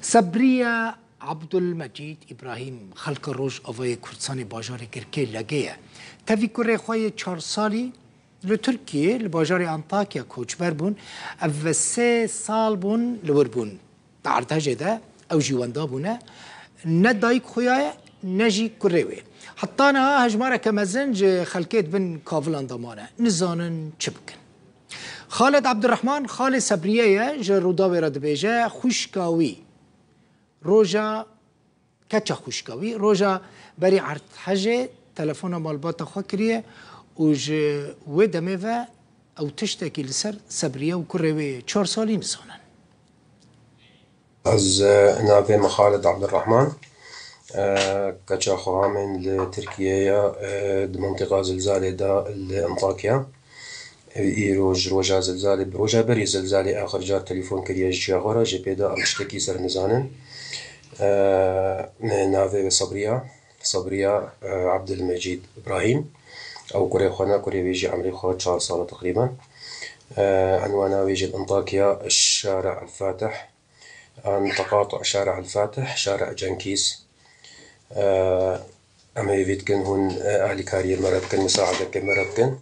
صبریه عبدالمجید ابراهیم خلق روش آوای کردستان باجار گرکه لگه تفی کره خواه چار سالی لترکیه لباجار انتاکیا کوچبر بون او سه سال بون لور بون تعرتاجه ده او جیوانده بونه نه دایک خویاه نه جی کره وی حتی نه هجماره که مزنج خلکیت بن کافلان دامانه نزانن چه بکن خالد عبدالرحمن خال صبریه جه روداوی را دبیجه خوشکاوی روجا کچا خوشکاوی روجا بری عرض حجه تلفون مالباتا خواه وج و جه و دمه و او تشتکی لسر سبریه و کره و چهار سالی نسانن از اه، ناوی مخالد عبدالرحمن كتشا اه، خرامين لتركيا اه، دمنطقة زلزال دا لأنطاكيا ئێرۆژ إيه، ڕۆژا زلزال ڕۆژا بەری زلزالی ئاخرجار تەلیفۆن کردە ژیاغۆرە ژێ پێدا ئەم شتێکی سەر نزانن صبریا بە سەبریا ابراهیم او کره خانه کره خۆنا کوێوێژی ئەمریخوا چهار سال تقریبا عنوان اه، وێژێت ئەنتاکیا شارە الفاتح تقاطع شارع الفاتح شارع جنكيس اه، أما يفيد كان هون اه، أهل كارير مرابكن مساعدة كان مرابكن